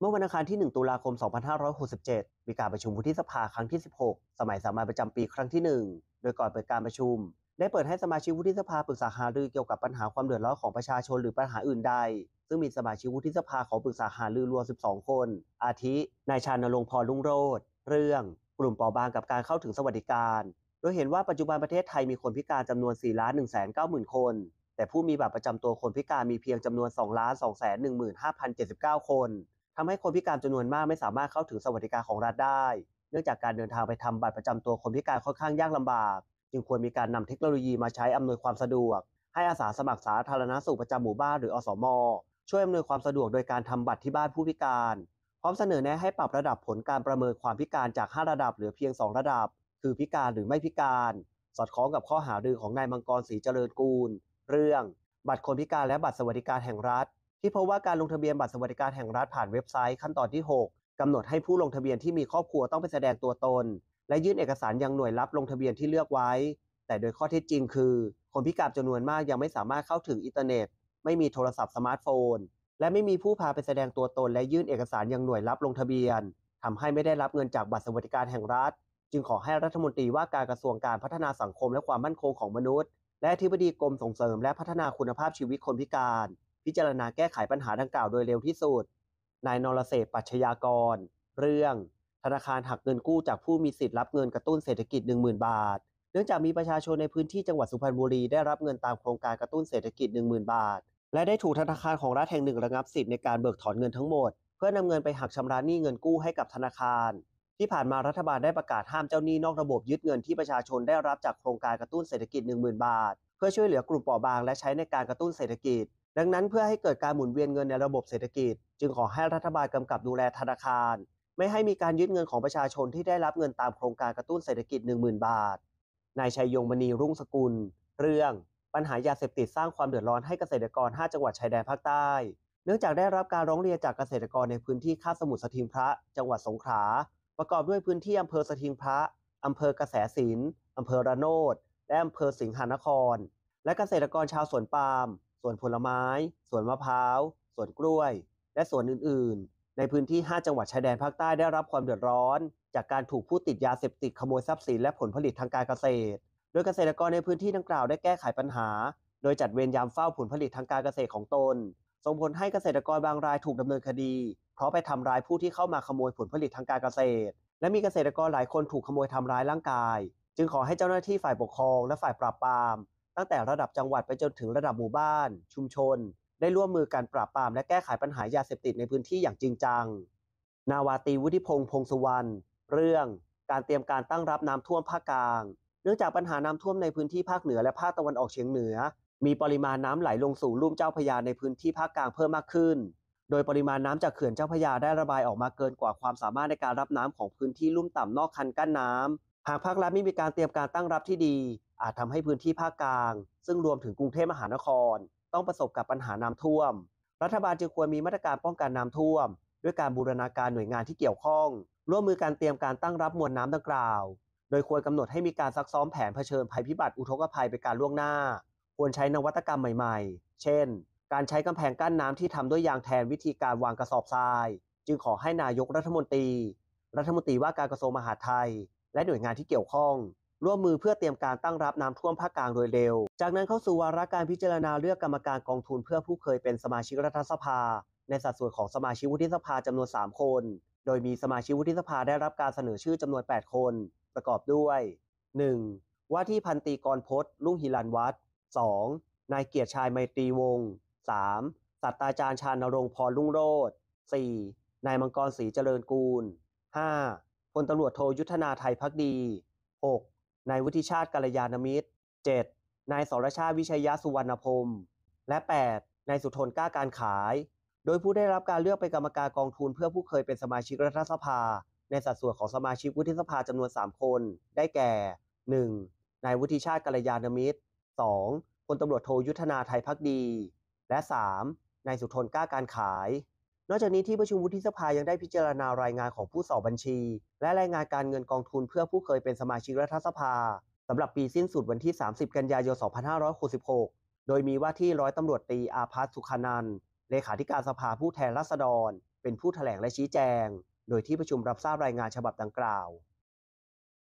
เมื่อวันอังคารที่1ตุลาคม 2567 มีการประชุมวุฒิสภาครั้งที่ 16 สมัยสามัญประจำปีครั้งที่ 1 โดยก่อนเปิดการประชุม ได้เปิดให้สมาชิกวุฒิสภาปรึกษาหารือเกี่ยวกับปัญหาความเดือดร้อนของประชาชนหรือปัญหาอื่นใด ซึ่งมีสมาชิกวุฒิสภาขอปรึกษาหารือรวม12 คน อาทิ นายชาญรงพรลุงโรธเรื่องกลุ่มปอบางกับการเข้าถึงสวัสดิการ โดยเห็นว่าปัจจุบันประเทศไทยมีคนพิการจำนวน4ล้าน1 9 0 0 0คน แต่ผู้มีบัตรประจำตัวคนพิการมีเพียงจำนวน2 2 1 5 7 9คนทำให้คนพิการจำนวนมากไม่สามารถเข้าถึงสวัสดิการของรัฐได้ เนื่องจากการเดินทางไปทำบัตรประจำตัวคนพิการค่อนข้างยากลำบาก จึงควรมีการนำเทคโนโลยีมาใช้อำนวยความสะดวก ให้อาสาสมัครสาธารณสุขประจำหมู่บ้านหรืออสมช่วยอำนวยความสะดวกโดยการทำบัตรที่บ้านผู้พิการ พร้อมเสนอแนะให้ปรับระดับผลการประเมินความพิการจาก 5 ระดับเหลือเพียง 2 ระดับ คือพิการหรือไม่พิการ สอดคล้องกับข้อหาดือของนายมังกรศรีเจริญกูล เรื่อง บัตรคนพิการและบัตรสวัสดิการแห่งรัฐที่พบว่าการลงทะเบียนบัตรสวัสดิการแห่งรัฐผ่านเว็บไซต์ขั้นตอนที่ 6กำหนดให้ผู้ลงทะเบียนที่มีครอบครัวต้องไปแสดงตัวตน และยื่นเอกสารยังหน่วยรับลงทะเบียนที่เลือกไว้ แต่โดยข้อเท็จจริงคือ คนพิการจำนวนมากยังไม่สามารถเข้าถึงอินเทอร์เน็ต ไม่มีโทรศัพท์สมาร์ทโฟน และไม่มีผู้พาไปแสดงตัวตน และยื่นเอกสารยังหน่วยรับลงทะเบียน ทำให้ไม่ได้รับเงินจากบัตรสวัสดิการแห่งรัฐ จึงขอให้รัฐมนตรีว่าการกระทรวงการพัฒนาสังคมและความมั่นคงของมนุษย์ และที่บดีกรมส่งเสริมและพัฒนาคุณภาพชีวิตคนพิการพิจารณาแก้ไขปัญหาดังกล่าวโดยเร็วที่สุดนายนรเศษปัชยากร เรื่อง ธนาคารหักเงินกู้จากผู้มีสิทธิ์รับเงินกระตุ้นเศรษฐกิจ 10,000 บาท เนื่องจากมีประชาชนในพื้นที่จังหวัดสุพรรณบุรี ได้รับเงินตามโครงการกระตุ้นเศรษฐกิจ 10,000 บาท และได้ถูกธนาคารของรัฐแห่งหนึ่งระงับสิทธิ์ในการเบิกถอนเงินทั้งหมด เพื่อนำเงินไปหักชำระหนี้เงินกู้ให้กับธนาคาร ที่ผ่านมารัฐบาลได้ประกาศห้ามเจ้าหนี้นอกระบบยึดเงินที่ประชาชนได้รับจากโครงการกระตุ้นเศรษฐกิจ 10,000 บาท เพื่อช่วยเหลือกลุ่มเปราะบาง และใช้ในการกระตุ้นเศรษฐกิจดังนั้นเพื่อให้เกิดการหมุนเวียนเงินในระบบเศรษฐกิจ จึงขอให้รัฐบาลกำกับดูแลธนาคาร ไม่ให้มีการยึดเงินของประชาชนที่ได้รับเงินตามโครงการกระตุ้นเศรษฐกิจ 10,000 บาท นายชัยยงมณีรุ่งสกุล เรื่องปัญหายาเสพติดสร้างความเดือดร้อนให้เกษตรกร5จังหวัดชายแดนภาคใต้เนื่องจากได้รับการร้องเรียนจากเกษตรกรในพื้นที่ข้าสมุทรสถิงพระ จังหวัดสงขลาประกอบด้วยพื้นที่อำเภอสถิงพระอำเภอกระแสสินอำเภอระโนดและอำเภอสิงหานคร และเกษตรกรชาวสวนปาล์มวนผลไม้สวนมะพร้าวสวนกล้วย และสวนอื่นๆ ในพื้นที่ 5 จังหวัดชายแดนภาคใต้ได้รับความเดือดร้อน จากการถูกผู้ติดยาเสพติดขโมยทรัพย์สินและผลผลิตทางการเกษตร โดยเกษตรกรในพื้นที่ดังกล่าวได้แก้ไขปัญหา โดยจัดเวรยามเฝ้าผลผลิตทางการเกษตรของตนส่งผลให้เกษตรกรบางรายถูกดำเนินคดี เพราะไปทำร้ายผู้ที่เข้ามาขโมยผลผลิตทางการเกษตร และมีเกษตรกรหลายคนถูกขโมยทำร้ายร่างกาย จึงขอให้เจ้าหน้าที่ฝ่ายปกครองและฝ่ายปราบปรามตั้งแต่ระดับจังหวัดไปจนถึงระดับหมู่บ้านชุมชน ได้ร่วมมือกันปราบปรามและแก้ไขปัญหายาเสพติดในพื้นที่อย่างจริงจัง นาวาตีวุฒิพงษ์พงสุวรรณ เรื่องการเตรียมการตั้งรับน้ำท่วมภาคกลาง เนื่องจากปัญหาน้ำท่วมในพื้นที่ภาคเหนือและภาคตะวันออกเฉียงเหนือ มีปริมาณน้ำไหลลงสู่ลุ่มเจ้าพยาในพื้นที่ภาคกลางเพิ่มมากขึ้น โดยปริมาณน้ำจากเขื่อนเจ้าพยาได้ระบายออกมาเกินกว่าความสามารถในการรับน้ำของพื้นที่ลุ่มต่ำนอกคันกั้นน้ำหากภาครัฐไม่มีการเตรียมการตั้งรับที่ดี อาจทำให้พื้นที่ภาคกลาง ซึ่งรวมถึงกรุงเทพมหานคร ต้องประสบกับปัญหาน้าท่วม รัฐบาลจึงควรมีมาตรการป้องกันน้าท่วม ด้วยการบูรณาการหน่วยงานที่เกี่ยวข้อง ร่วมมือการเตรียมการตั้งรับมวลน้ำดังกล่าว โดยควรกำหนดให้มีการซักซ้อมแผนเผชิญภัยพิบัติอุทกภัยไปการล่วงหน้า ควรใช้นวัตกรรมใหม่ๆ เช่น การใช้กำแพงกั้นน้ำที่ทำด้วยยางแทนวิธีการวางกระสอบทราย จึงขอให้นายกรัฐมนตรี รัฐมนตรีว่าการกระทรวงมหาดไทยและหน่วยงานที่เกี่ยวข้อง ร่วมมือเพื่อเตรียมการตั้งรับน้ำท่วมภาคกลางโดยเร็ว จากนั้นเข้าสู่วาระการพิจารณาเลือกกรรมการกองทุนเพื่อผู้เคยเป็นสมาชิกรัฐสภา ในสัดส่วนของสมาชิกวุฒิสภาจำนวน 3 คน โดยมีสมาชิกวุฒิสภาได้รับการเสนอชื่อจำนวน 8 คน ประกอบด้วย 1. ว่าที่พันตีกรพศลุงหิรันวัฒน์ 2. นายเกียรติชายไมตรีวงศ์ 3. สัสตาจารย์ชานรงค์พรลุ่งโรธ 4. นายมังกรศรีเจริญกูล 5. ลตำรวจโทยุทธนาไทยพักดี 6. นายวุฒิชาติกัลยาณมิตร 7. นายสรชาติวิชยสุวรรณพมและ 8. นายสุทนกล้าการขาย โดยผู้ได้รับการเลือกเป็นกรรมการกองทุนเพื่อผู้เคยเป็นสมาชิกรัฐสภา ในสัดส่วนของสมาชิกวุฒิสภาจำนวน3คน ได้แก่ 1. นายวุฒิชาติกัลยาณมิตร 2. พลตำรวจโทยุทธนาไทยพักดี และ 3. นายสุทนกล้าการขายนอกจากนี้ที่ประชุมวุฒิสภายังได้พิจารณารายงานของผู้สอบบัญชี และรายงานการเงินกองทุนเพื่อผู้เคยเป็นสมาชิกรัฐสภา สำหรับปีสิ้นสุดวันที่ 30 กันยายน 2566 โดยมีว่าที่ร้อยตำรวจตีอาภัสสุขานัน เลขาธิการสภาผู้แทนราษฎร เป็นผู้ถแถลงและชี้แจง โดยที่ประชุมรับทราบรายงานฉบับดังกล่าว